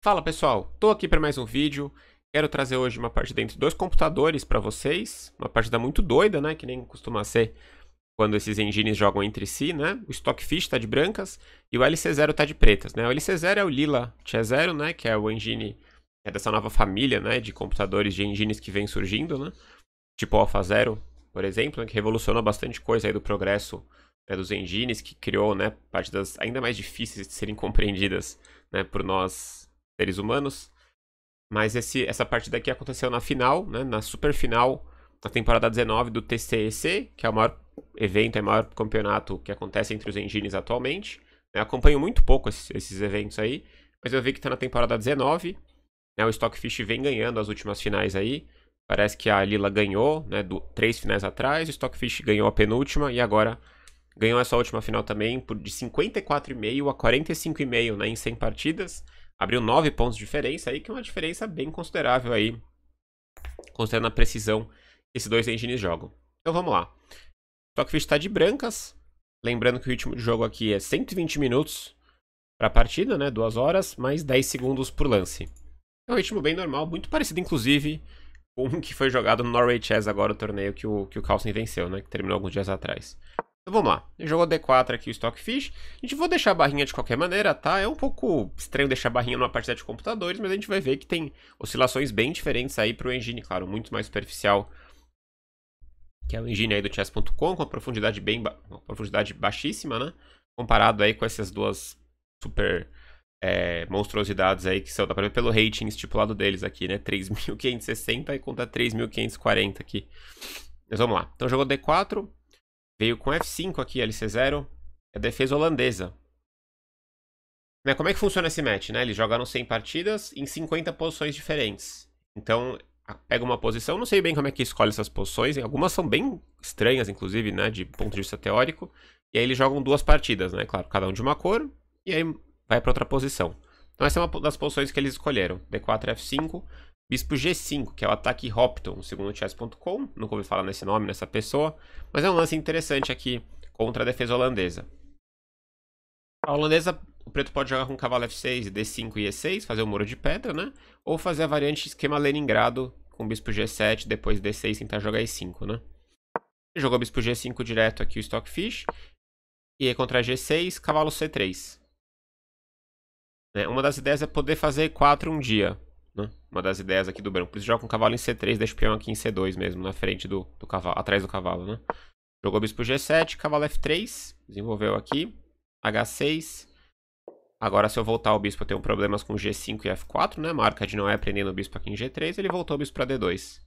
Fala pessoal, tô aqui para mais um vídeo. Quero trazer hoje uma parte dentro dos computadores para vocês, uma partida muito doida, né, que nem costuma ser quando esses engines jogam entre si, né? O Stockfish está de brancas e o LC0 está de pretas, né? O LC0 é o Lila T0, né, que é o engine é dessa nova família, né, de computadores de engines que vem surgindo, né? Tipo o Alpha 0, por exemplo, né? que revolucionou bastante coisa aí do progresso né, dos engines, que criou, né, partidas ainda mais difíceis de serem compreendidas, né, por nós seres humanos. Mas esse, essa parte daqui aconteceu na final, né, na super final da temporada 19 do TCEC, que é o maior evento, é o maior campeonato que acontece entre os engines atualmente. Eu acompanho muito pouco esses, esses eventos aí, mas eu vi que está na temporada 19. Né, o Stockfish vem ganhando as últimas finais aí. Parece que a Lila ganhou né, do, três finais atrás, o Stockfish ganhou a penúltima e agora ganhou essa última final também por de 54,5 a 45,5 né, em 100 partidas. Abriu 9 pontos de diferença aí, que é uma diferença bem considerável aí, considerando a precisão que esses dois engines jogam. Então vamos lá. Stockfish está de brancas. Lembrando que o ritmo de jogo aqui é 120 minutos para a partida, né? 2 horas, mais 10 segundos por lance. É um ritmo bem normal, muito parecido, inclusive, com o que foi jogado no Norway Chess agora, o torneio que o, que o Carlsen venceu, né? Que terminou alguns dias atrás. Então vamos lá, ele jogou D4 aqui o Stockfish, a gente vai deixar a barrinha de qualquer maneira, tá? É um pouco estranho deixar a barrinha numa partida de computadores, mas a gente vai ver que tem oscilações bem diferentes aí pro engine, claro, muito mais superficial, que é o engine aí do chess.com, com a profundidade bem, ba... profundidade baixíssima, né? Comparado aí com essas duas super é, monstruosidades aí que são, dá pra ver pelo rating estipulado deles aqui, né? 3.560 e conta 3.540 aqui. Mas vamos lá. Então jogou D4, Veio com F5 aqui, LC0. É defesa holandesa. Né, como é que funciona esse match, né? Eles jogaram 100 partidas em 50 posições diferentes. Então, pega uma posição, não sei bem como é que escolhe essas posições. Algumas são bem estranhas, inclusive, né? De ponto de vista teórico. E aí eles jogam duas partidas, né? Claro, cada um de uma cor. E aí vai para outra posição. Então essa é uma das posições que eles escolheram. D4, F5. Bispo G5, que é o ataque Hopton, segundo chess.com. Nunca ouvi falar nesse nome, nessa pessoa. Mas é um lance interessante aqui contra a defesa holandesa. A holandesa, o preto pode jogar com cavalo F6, D5 e E6, fazer o muro de pedra, né? Ou fazer a variante esquema Leningrado com bispo G7, depois D6, tentar jogar E5, né? Ele jogou bispo G5 direto aqui o Stockfish. E aí contra G6, cavalo C3. Né? Uma das ideias é poder fazer E4 um dia né? Uma das ideias aqui do branco. Por isso joga um cavalo em C3, deixa o peão aqui em C2 mesmo, na frente do, do cavalo, atrás do cavalo, né? Jogou bispo G7, cavalo F3, desenvolveu aqui, H6. Agora se eu voltar o bispo, eu tenho problemas com G5 e F4, né? Marca de não é prendendo o bispo aqui em G3, ele voltou o bispo para D2.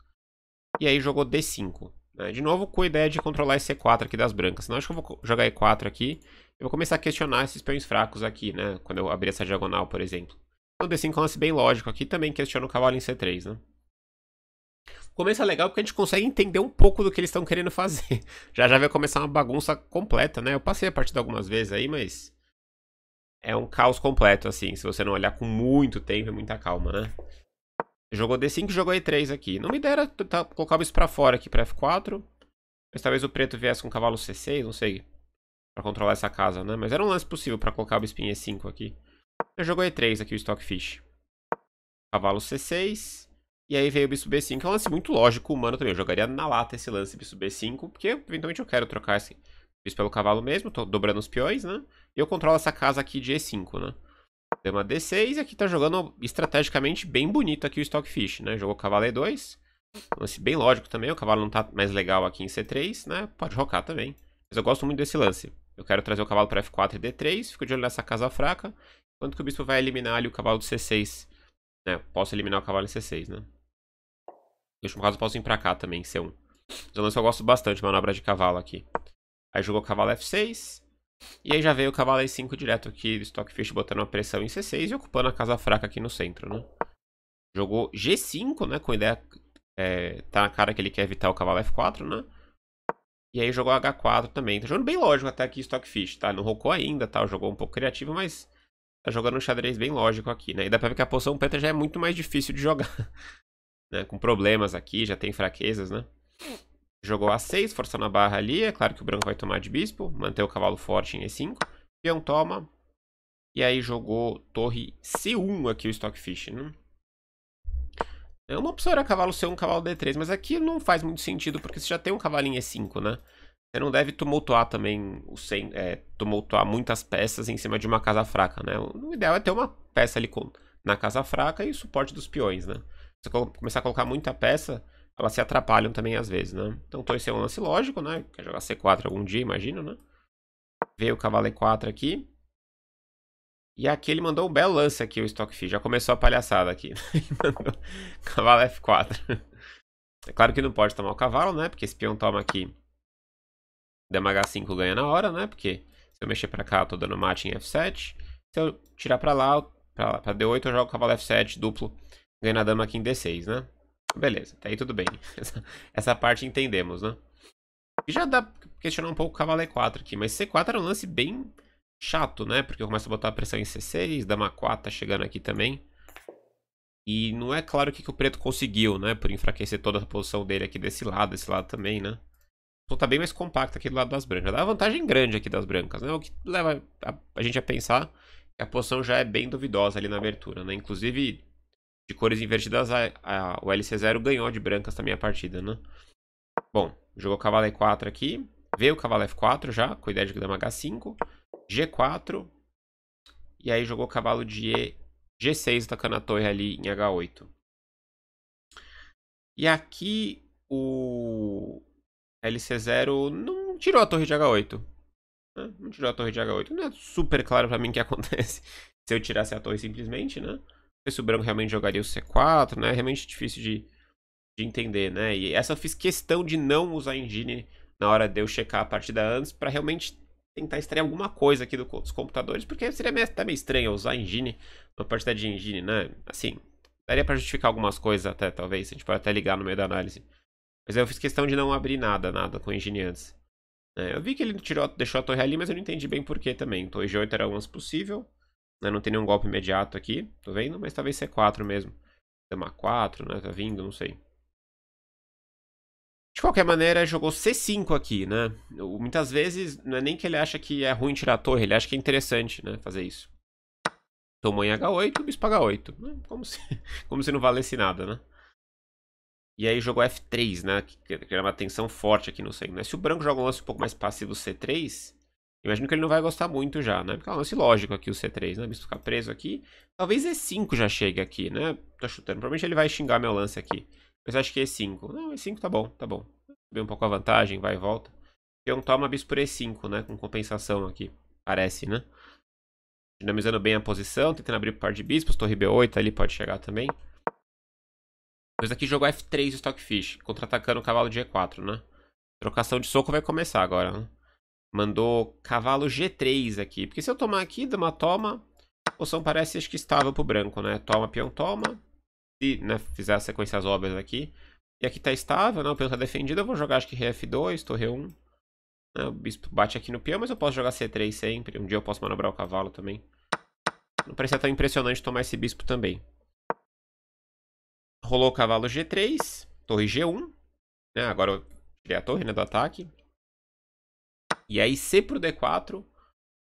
E aí jogou D5. Né? De novo, com a ideia de controlar esse c 4 aqui das brancas. Senão acho que eu vou jogar E4 aqui, eu vou começar a questionar esses peões fracos aqui, né? Quando eu abrir essa diagonal, por exemplo o D5 é um lance bem lógico aqui, também questiona o cavalo em C3, né? Começa é legal porque a gente consegue entender um pouco do que eles estão querendo fazer. Já já vai começar uma bagunça completa, né? Eu passei a partida algumas vezes aí, mas... É um caos completo, assim, se você não olhar com muito tempo e muita calma, né? Jogou D5 jogou E3 aqui. Não me dera tá, colocar isso pra fora aqui pra F4. Mas talvez o preto viesse com cavalo C6, não sei. Pra controlar essa casa, né? Mas era um lance possível pra colocar o espinho E5 aqui. Eu jogou E3 aqui o Stockfish. Cavalo C6. E aí veio o Bispo B5. É um lance muito lógico, humano também. Eu jogaria na lata esse lance Bispo B5, porque eventualmente eu quero trocar esse bispo pelo cavalo mesmo. Tô dobrando os peões, né? E eu controlo essa casa aqui de E5, né? Dama D6 e aqui tá jogando estrategicamente bem bonito aqui o Stockfish, né? Jogou cavalo E2. Lance bem lógico também, o cavalo não tá mais legal aqui em C3, né? Pode rocar também. Mas eu gosto muito desse lance. Eu quero trazer o cavalo para F4 e D3, fico de olho nessa casa fraca. Quanto que o bispo vai eliminar ali o cavalo de C6? Né? Posso eliminar o cavalo em C6, né? No último caso, posso ir pra cá também, C1. Zona eu gosto bastante, manobra de cavalo aqui. Aí jogou cavalo F6. E aí já veio o cavalo E5 direto aqui do Stockfish botando uma pressão em C6 e ocupando a casa fraca aqui no centro, né? Jogou G5, né? Com a ideia... É, tá na cara que ele quer evitar o cavalo F4, né? E aí jogou H4 também. Tá jogando bem lógico até aqui Stockfish, tá? Não rocou ainda, tal. Tá? Jogou um pouco criativo, mas... Tá jogando um xadrez bem lógico aqui, né? E dá pra ver que a poção preta já é muito mais difícil de jogar. Né? Com problemas aqui, já tem fraquezas, né? Jogou A6, forçando a barra ali. É claro que o branco vai tomar de bispo. Manter o cavalo forte em E5. Peão toma. E aí jogou torre C1 aqui o Stockfish, né? É uma opção era cavalo C1, cavalo D3, mas aqui não faz muito sentido, porque você já tem um em E5, né? Você não deve tumultuar também o sem, é, tumultuar muitas peças em cima de uma casa fraca, né? O ideal é ter uma peça ali com, na casa fraca e o suporte dos peões, né? Se você começar a colocar muita peça, elas se atrapalham também às vezes, né? Então Torre é um lance lógico, né? Quer jogar C4 algum dia, imagino, né? Veio o cavalo E4 aqui. E aqui ele mandou um belo lance aqui, o Stockfish. Já começou a palhaçada aqui. ele mandou cavalo F4. É claro que não pode tomar o cavalo, né? Porque esse peão toma aqui h 5 ganha na hora, né? Porque se eu mexer pra cá, eu tô dando mate em F7. Se eu tirar pra lá, pra, pra D8, eu jogo cavalo F7, duplo, ganha na dama aqui em D6, né? Beleza, até aí tudo bem. Essa, essa parte entendemos, né? E já dá pra questionar um pouco o cavalo E4 aqui, mas C4 era um lance bem chato, né? Porque eu começo a botar a pressão em C6, dama 4 tá chegando aqui também. E não é claro o que, que o preto conseguiu, né? Por enfraquecer toda a posição dele aqui desse lado, desse lado também, né? Então tá bem mais compacta aqui do lado das brancas. Dá uma vantagem grande aqui das brancas, né? O que leva a, a gente a pensar que a posição já é bem duvidosa ali na abertura, né? Inclusive, de cores invertidas, a, a, o LC0 ganhou de brancas também a partida, né? Bom, jogou cavalo E4 aqui. Veio o cavalo F4 já, com a ideia de dama H5. G4. E aí jogou cavalo de E, G6, tacando a torre ali em H8. E aqui o, a LC0 não tirou a torre de H8. Né? Não tirou a torre de H8. Não é super claro pra mim o que acontece se eu tirasse a torre simplesmente, né? Não sei se o branco realmente jogaria o C4, né? É realmente difícil de, de entender, né? E essa eu fiz questão de não usar engine na hora de eu checar a partida antes para realmente tentar extrair alguma coisa aqui dos computadores, porque seria meio, até meio estranho usar engine, uma partida de engine, né? Assim, daria para justificar algumas coisas até, talvez. A gente pode até ligar no meio da análise. Mas aí eu fiz questão de não abrir nada, nada com engenhantes. É, eu vi que ele tirou, deixou a torre ali, mas eu não entendi bem por que também. Torre G8 era o lance possível. Né? Não tem nenhum golpe imediato aqui, tô vendo, mas talvez C4 mesmo. Dama 4, né? Tá vindo, não sei. De qualquer maneira, jogou C5 aqui, né? Muitas vezes, não é nem que ele acha que é ruim tirar a torre, ele acha que é interessante, né? Fazer isso. Tomou em H8, bispo H8. Né? Como se, como se não valesse nada, né? E aí jogou F3, né? Que, que era uma tensão forte aqui no sangue. Né? Se o branco joga um lance um pouco mais passivo C3, imagino que ele não vai gostar muito já, né? Porque é um lance lógico aqui o C3, né? Bispo ficar preso aqui. Talvez E5 já chegue aqui, né? Tô chutando. Provavelmente ele vai xingar meu lance aqui. Mas acho que E5. Não, E5 tá bom, tá bom. Subiu um pouco a vantagem, vai e volta. então toma bispo por E5, né? Com compensação aqui. Parece, né? Dinamizando bem a posição, tentando abrir por par de bispos. Torre B8 ali pode chegar também. Mas aqui jogou F3 Stockfish, contra-atacando o cavalo de E4, né? Trocação de soco vai começar agora, né? Mandou cavalo G3 aqui. Porque se eu tomar aqui, dama toma. A posição parece acho que estável pro branco, né? Toma, peão toma. Se né, fizer a sequência as obras aqui. E aqui tá estável, né? O peão tá defendido. Eu vou jogar acho que rei F2, torre 1. Né? O bispo bate aqui no peão, mas eu posso jogar C3 sempre. Um dia eu posso manobrar o cavalo também. Não parecia tão impressionante tomar esse bispo também rolou cavalo G3, torre G1. Né? Agora eu tirei a torre né, do ataque. E aí C pro D4.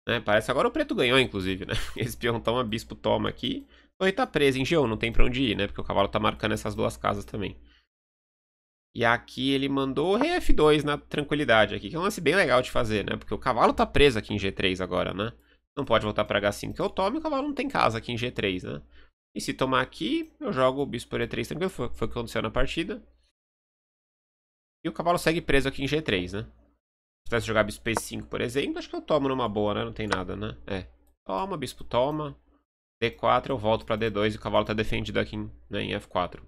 Né? Parece agora o preto ganhou, inclusive, né? Esse peão toma, bispo toma aqui. Torre tá presa em G1, não tem pra onde ir, né? Porque o cavalo tá marcando essas duas casas também. E aqui ele mandou rei F2 na tranquilidade aqui, que é um lance bem legal de fazer, né? Porque o cavalo tá preso aqui em G3 agora, né? Não pode voltar pra H5 que eu tomo e o cavalo não tem casa aqui em G3, né? E se tomar aqui, eu jogo o bispo por E3 tranquilo, foi, foi o que aconteceu na partida. E o cavalo segue preso aqui em G3, né? Se tivesse jogar bispo P5, por exemplo, acho que eu tomo numa boa, né? Não tem nada, né? É. Toma, bispo toma. D4, eu volto pra D2 e o cavalo tá defendido aqui em, né, em F4.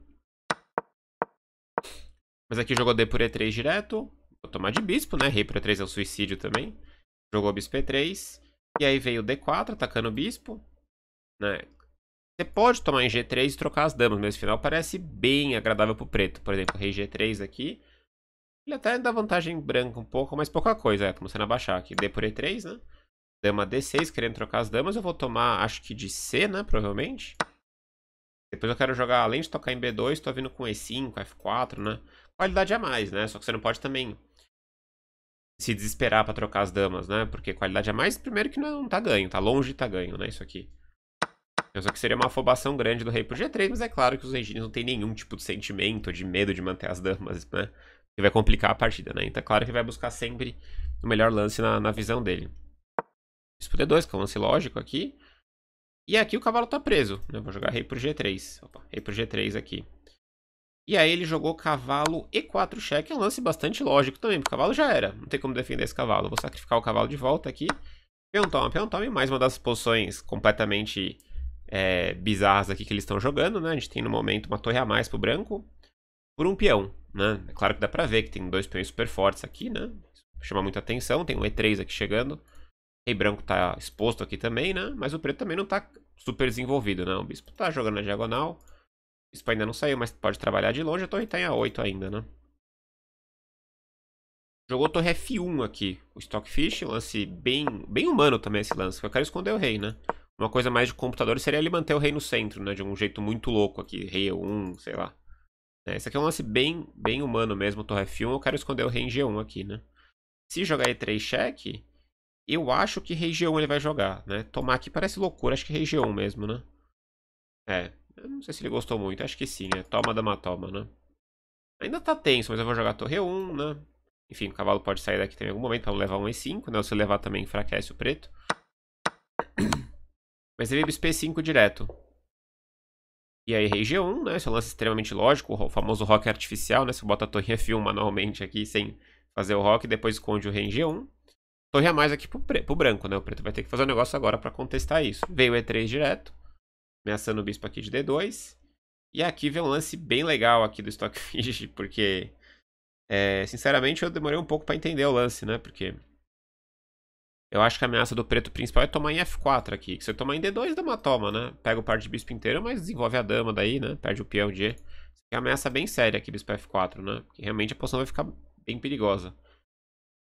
Mas aqui jogou D por E3 direto. Vou tomar de bispo, né? Rei por E3 é o suicídio também. Jogou bispo E3. E aí veio D4, atacando o bispo. Né? Você pode tomar em G3 e trocar as damas, mas esse final parece bem agradável pro preto. Por exemplo, rei G3 aqui. Ele até dá vantagem branca um pouco, mas pouca coisa. É, começando a baixar aqui. D por E3, né? Dama D6, querendo trocar as damas. Eu vou tomar, acho que de C, né? Provavelmente. Depois eu quero jogar, além de tocar em B2, tô vindo com E5, F4, né? Qualidade a mais, né? Só que você não pode também se desesperar pra trocar as damas, né? Porque qualidade a mais, primeiro que não tá ganho. Tá longe de tá ganho, né? Isso aqui. Só que seria uma afobação grande do rei pro G3, mas é claro que os engines não tem nenhum tipo de sentimento de medo de manter as damas, né? Que vai complicar a partida, né? Então é claro que vai buscar sempre o melhor lance na, na visão dele. Isso pro D2, que é um lance lógico aqui. E aqui o cavalo tá preso, né? Vou jogar rei pro G3. Opa, rei pro G3 aqui. E aí ele jogou cavalo E4 cheque, é um lance bastante lógico também, porque o cavalo já era. Não tem como defender esse cavalo. Vou sacrificar o cavalo de volta aqui. Peão toma, peão toma, e mais uma das posições completamente é, bizarras aqui que eles estão jogando, né? A gente tem no momento uma torre a mais pro branco por um peão, né? É claro que dá pra ver que tem dois peões super fortes aqui, né? chama muita atenção, tem um E3 aqui chegando. O rei branco tá exposto aqui também, né? Mas o preto também não tá super desenvolvido, né? O bispo tá jogando na diagonal. O bispo ainda não saiu, mas pode trabalhar de longe. A torre tá em A8 ainda, né? Jogou torre F1 aqui, o Stockfish, lance bem, bem humano também esse lance, porque eu quero esconder o rei, né? Uma coisa mais de computador seria ele manter o rei no centro, né? De um jeito muito louco aqui. Rei 1, sei lá. É, esse aqui é um lance bem, bem humano mesmo, torre F1. Eu quero esconder o rei em G1 aqui, né? Se jogar E3 cheque, eu acho que rei G1 ele vai jogar, né? Tomar aqui parece loucura, acho que rei G1 mesmo, né? É, eu não sei se ele gostou muito, acho que sim, É, Toma, dama, toma, né? Ainda tá tenso, mas eu vou jogar torre 1, né? Enfim, o cavalo pode sair daqui também em algum momento para levar 1 e 5, né? Ou se levar também enfraquece o preto. Mas ele veio P5 direto. E aí, rei G1, né? Esse é um lance extremamente lógico, o famoso rock artificial, né? Você bota a torre F1 manualmente aqui sem fazer o rock, depois esconde o rei em G1. Torre a mais aqui pro, pro branco, né? O preto vai ter que fazer um negócio agora para contestar isso. Veio E3 direto, ameaçando o bispo aqui de D2. E aqui vem um lance bem legal aqui do Stockfish, porque... É, sinceramente, eu demorei um pouco para entender o lance, né? Porque eu acho que a ameaça do preto principal é tomar em F4 aqui. Que se eu tomar em D2, dá uma toma, né? Pega o par de bispo inteiro, mas desenvolve a dama daí, né? Perde o peão de E. É uma ameaça bem séria aqui, bispo F4, né? Porque realmente a posição vai ficar bem perigosa.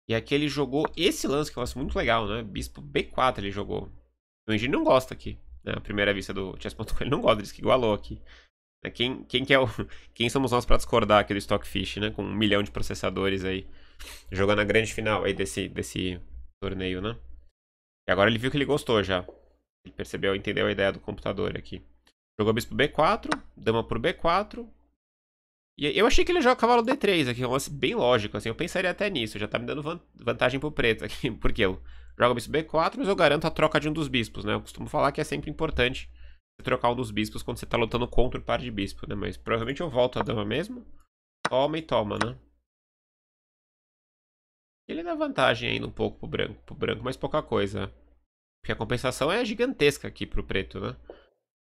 E aqui ele jogou esse lance que eu acho muito legal, né? Bispo B4 ele jogou. O Engine não gosta aqui, né? A primeira vista do chess.com ele não gosta, ele disse que igualou aqui. É, quem, quem, quer, o, quem somos nós para discordar aqui do Stockfish, né? Com um milhão de processadores aí. Jogando a grande final aí desse, desse torneio, né? E agora ele viu que ele gostou já. Ele percebeu, entendeu a ideia do computador aqui. Jogou bispo B4, dama por B4. E eu achei que ele joga cavalo D3 aqui, é um lance bem lógico, assim. Eu pensaria até nisso, já tá me dando vantagem pro preto aqui. Porque eu jogo bispo B4, mas eu garanto a troca de um dos bispos, né? Eu costumo falar que é sempre importante trocar um dos bispos quando você tá lutando contra o par de bispo, né? Mas provavelmente eu volto a dama mesmo. Toma e toma, né? Ele dá vantagem ainda um pouco pro branco, pro branco, mas pouca coisa. Porque a compensação é gigantesca aqui pro preto, né?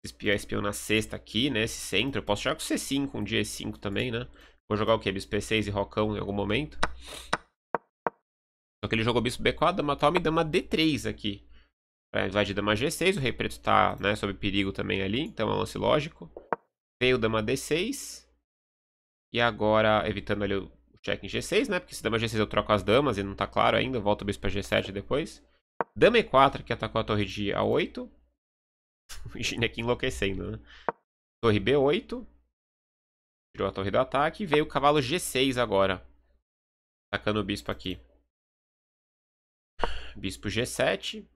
Espião, espião na sexta aqui, né? Esse centro. Eu posso jogar com C5, um dia E5 também, né? Vou jogar o quê? Bispo P6 e Rocão em algum momento. Só que ele jogou Bispo B4, Dama Toma e Dama D3 aqui. Pra invadir Dama G6. O Rei Preto tá né, sob perigo também ali, então é um lance lógico. Veio Dama D6. E agora, evitando ali o check em G6, né? Porque se dama G6 eu troco as damas e não tá claro ainda. Volto o bispo pra G7 depois. Dama E4, que atacou a torre de A8. o aqui enlouquecendo, né? Torre B8. Tirou a torre do ataque. Veio o cavalo G6 agora. Atacando o bispo aqui. Bispo G7.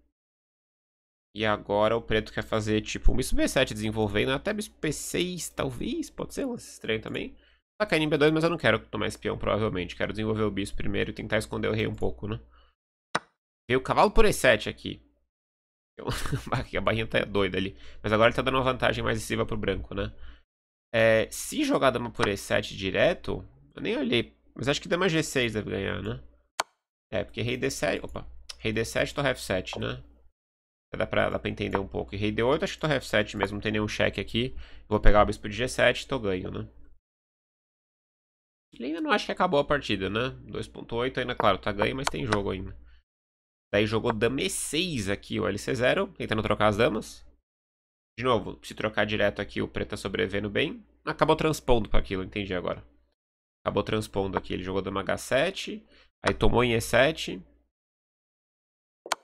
E agora o preto quer fazer tipo um bispo B7 desenvolvendo. Né? Até bispo P6, talvez. Pode ser um estranho também. Tá caindo em B2, mas eu não quero tomar esse peão, provavelmente. Quero desenvolver o bispo primeiro e tentar esconder o rei um pouco, né? Veio o cavalo por E7 aqui. Eu... a barrinha tá doida ali. Mas agora ele tá dando uma vantagem mais excessiva pro branco, né? É, se jogar dama por E7 direto... Eu nem olhei. Mas acho que dama G6 deve ganhar, né? É, porque rei D7... Opa. Rei D7, torre F7, né? Dá pra, dá pra entender um pouco. E rei D8, acho que torre F7 mesmo. Não tem nenhum cheque aqui. vou pegar o bispo de G7 e tô ganho, né? Ele ainda não acha que acabou a partida, né? 2.8 ainda, claro, tá ganho, mas tem jogo ainda. Daí jogou dama e6 aqui, o LC0, tentando trocar as damas. De novo, se trocar direto aqui, o preto tá sobrevivendo bem. Acabou transpondo para aquilo, entendi agora. Acabou transpondo aqui, ele jogou dama h7, aí tomou em e7.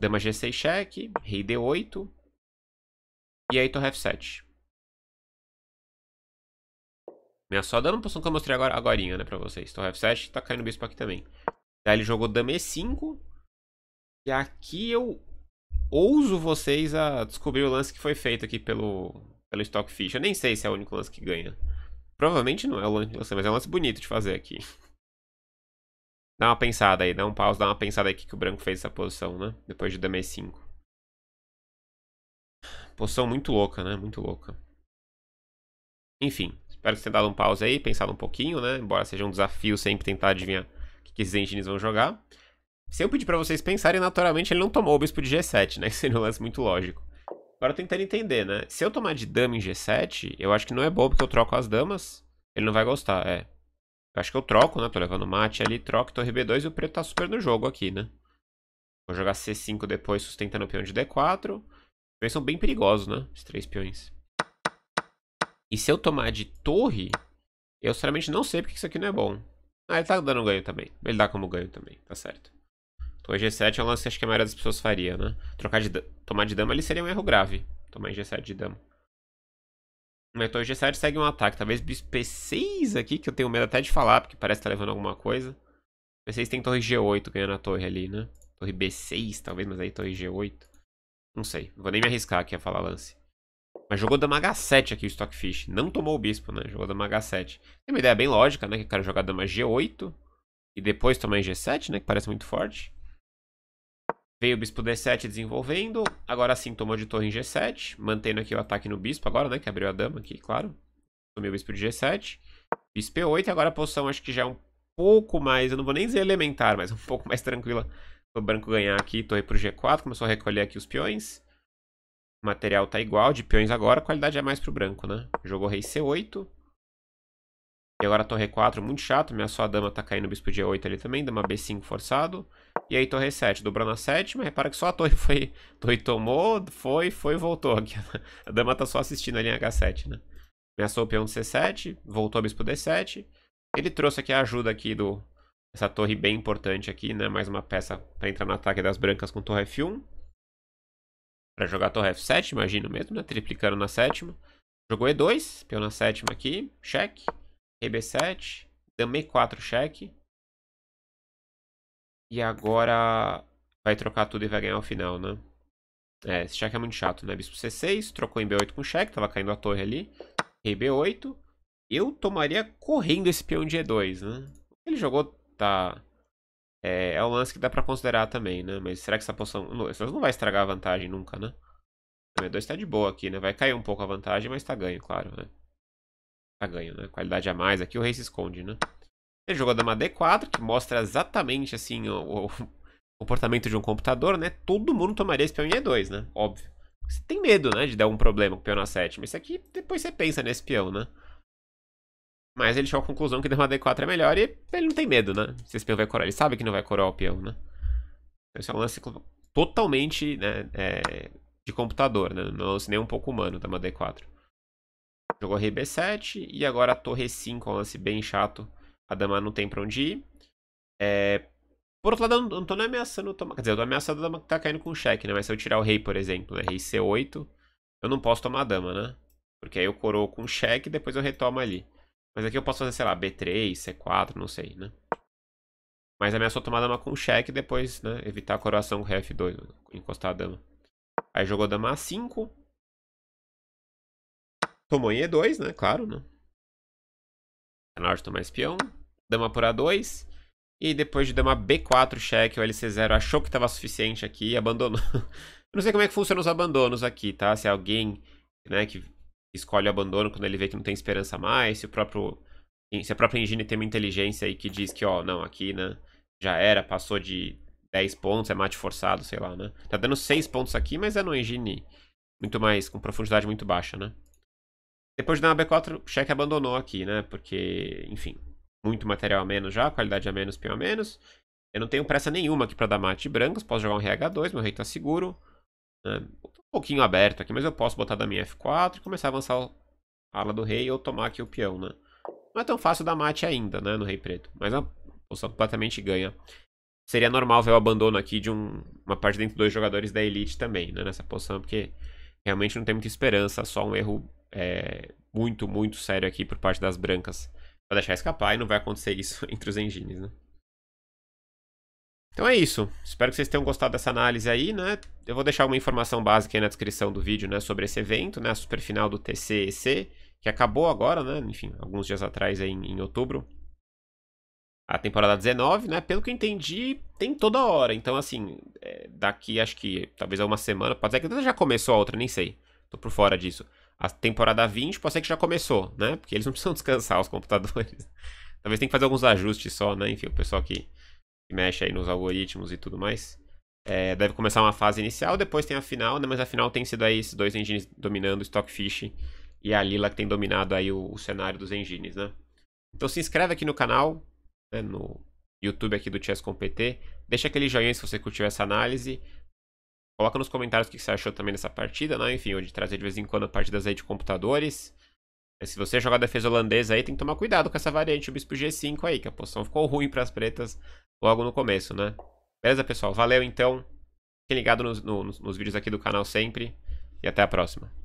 Dama g6 cheque, rei d8. E aí torre f7. Minha só dando poção que eu mostrei agora, agorinha, né, pra vocês. Então, F7 tá caindo bispo aqui também. Daí ele jogou Dame 5. E aqui eu ouso vocês a descobrir o lance que foi feito aqui pelo, pelo Stockfish. Eu nem sei se é o único lance que ganha. Provavelmente não é o lance, mas é um lance bonito de fazer aqui. Dá uma pensada aí, dá um pause, dá uma pensada aqui que o branco fez essa posição, né? Depois de Dame 5. Posição muito louca, né? Muito louca. Enfim. Espero que você tenha dado um pause aí, pensado um pouquinho, né? Embora seja um desafio sempre tentar adivinhar o que, que esses engines vão jogar. Se eu pedir para vocês pensarem, naturalmente ele não tomou o bispo de G7, né? Isso seria um lance muito lógico. Agora tentando entender, né? Se eu tomar de dama em G7, eu acho que não é bom porque eu troco as damas. Ele não vai gostar, é. Eu acho que eu troco, né? Tô levando mate ali, troco, torre B2 e o preto tá super no jogo aqui, né? Vou jogar C5 depois, sustentando o peão de D4. Os peões são bem perigosos, né? Os três peões. E se eu tomar de torre, eu sinceramente não sei porque isso aqui não é bom. Ah, ele tá dando ganho também. Ele dá como ganho também, tá certo. Torre G7 é um lance que acho que a maioria das pessoas faria, né? Trocar de tomar de dama ali seria um erro grave. Tomar em G7 de dama. Mas torre então, G7 segue um ataque. Talvez bispo P6 aqui, que eu tenho medo até de falar, porque parece que tá levando alguma coisa. P6 tem torre G8 ganhando a torre ali, né? Torre B6, talvez, mas aí torre G8. Não sei. Não vou nem me arriscar aqui a falar lance. Mas jogou dama H7 aqui o Stockfish. Não tomou o bispo, né? Jogou dama H7. Tem uma ideia bem lógica, né? Que eu quero jogar dama G8 e depois tomar em G7, né? Que parece muito forte. Veio o bispo D7 desenvolvendo. Agora sim tomou de torre em G7. Mantendo aqui o ataque no bispo agora, né? Que abriu a dama aqui, claro. Tomei o bispo de G7. Bispo E8. Agora a posição acho que já é um pouco mais... Eu não vou nem dizer elementar, mas um pouco mais tranquila. O branco ganhar aqui. Torre pro G4. Começou a recolher aqui os peões. O material tá igual, de peões agora, a qualidade é mais pro branco, né? Jogou rei C8. E agora torre 4, muito chato. Minha só dama tá caindo bispo D8 ali também. Dama B5 forçado. E aí torre 7, na a sétima. Repara que só a torre foi... Torre tomou, foi, foi voltou. Aqui. A dama tá só assistindo ali em H7, né? Ameaçou o peão de C7, voltou o bispo D7. Ele trouxe aqui a ajuda aqui do... Essa torre bem importante aqui, né? Mais uma peça para entrar no ataque das brancas com torre F1 para jogar a torre F7, imagino mesmo, né? Triplicando na sétima. Jogou E2, peão na sétima aqui, cheque. RB7, dame 4, cheque. E agora vai trocar tudo e vai ganhar o final, né? É, esse cheque é muito chato, né? Bispo C6, trocou em B8 com cheque, tava caindo a torre ali. Rei B8. Eu tomaria correndo esse peão de E2, né? Ele jogou, tá... É, é um lance que dá pra considerar também, né? Mas será que essa poção. Não, essa não vai estragar a vantagem nunca, né? O M2 tá de boa aqui, né? Vai cair um pouco a vantagem, mas tá ganho, claro, né? Tá ganho, né? Qualidade a mais aqui, o rei se esconde, né? Ele jogou a dama D4, que mostra exatamente, assim, o, o comportamento de um computador, né? Todo mundo tomaria esse peão em E2, né? Óbvio. Você tem medo, né? De dar um problema com o peão na Mas Isso aqui, depois você pensa nesse peão, né? Mas ele chegou à conclusão que Derrama D4 é melhor e ele não tem medo, né? Se esse peão vai coroar, ele sabe que não vai coroar o peão, né? Então, esse é um lance totalmente né, é, de computador, né? Não é um lance nem um pouco humano, Dama D4. Jogou rei B7 e agora a torre 5 é um lance bem chato. A dama não tem pra onde ir. É... Por outro lado, eu não tô nem ameaçando tomar... Quer dizer, eu tô ameaçando a dama que tá caindo com cheque, né? Mas se eu tirar o rei, por exemplo, né? Rei C8, eu não posso tomar a dama, né? Porque aí eu coroo com cheque e depois eu retomo ali. Mas aqui eu posso fazer, sei lá, B3, C4, não sei, né? Mas ameaçou tomar a dama é com cheque e depois, né? Evitar a coroação com rf 2 né, encostar a dama. Aí jogou dama A5. Tomou em E2, né? Claro, né? É na hora de tomar espião. Dama por A2. E depois de dama B4 cheque, o LC0 achou que tava suficiente aqui e abandonou. Eu não sei como é que funcionam os abandonos aqui, tá? Se alguém né, que escolhe o abandono quando ele vê que não tem esperança mais, se o próprio se a própria engine tem uma inteligência aí que diz que, ó, não, aqui, né, já era, passou de 10 pontos, é mate forçado, sei lá, né? Tá dando 6 pontos aqui, mas é no engine muito mais, com profundidade muito baixa, né? Depois de dar uma B4, o check abandonou aqui, né? Porque, enfim, muito material a menos já, qualidade a menos, pior a menos. Eu não tenho pressa nenhuma aqui pra dar mate brancos, posso jogar um RH2, meu rei tá seguro. Né? pouquinho aberto aqui, mas eu posso botar da minha F4 e começar a avançar a ala do rei ou tomar aqui o peão, né? Não é tão fácil dar mate ainda, né, no rei preto. Mas a posição completamente ganha. Seria normal ver o abandono aqui de um, uma parte dentro dos jogadores da elite também, né, nessa posição, porque realmente não tem muita esperança, só um erro é, muito, muito sério aqui por parte das brancas para deixar escapar e não vai acontecer isso entre os engines, né. Então é isso. Espero que vocês tenham gostado dessa análise aí, né? Eu vou deixar uma informação básica aí na descrição do vídeo, né, sobre esse evento, né, a superfinal do TCEC, que acabou agora, né, enfim, alguns dias atrás aí em, em outubro. A temporada 19, né, pelo que eu entendi, tem toda hora. Então, assim, é, daqui acho que talvez a uma semana, pode ser que já começou a outra, nem sei. Tô por fora disso. A temporada 20 pode ser que já começou, né? Porque eles não precisam descansar os computadores. talvez tem que fazer alguns ajustes só, né? Enfim, o pessoal que que mexe aí nos algoritmos e tudo mais. É, deve começar uma fase inicial, depois tem a final, né? Mas a final tem sido aí esses dois engines dominando o Stockfish e a Lila que tem dominado aí o, o cenário dos engines, né? Então se inscreve aqui no canal, né? no YouTube aqui do Chess com PT. Deixa aquele joinha se você curtiu essa análise. Coloca nos comentários o que você achou também dessa partida, né? Enfim, hoje trazer de vez em quando partidas aí de computadores. Se você jogar defesa holandesa aí, tem que tomar cuidado com essa variante, o bispo G5 aí, que a posição ficou ruim para as pretas logo no começo, né? Beleza, pessoal? Valeu, então. Fiquem ligados nos, nos vídeos aqui do canal sempre. E até a próxima.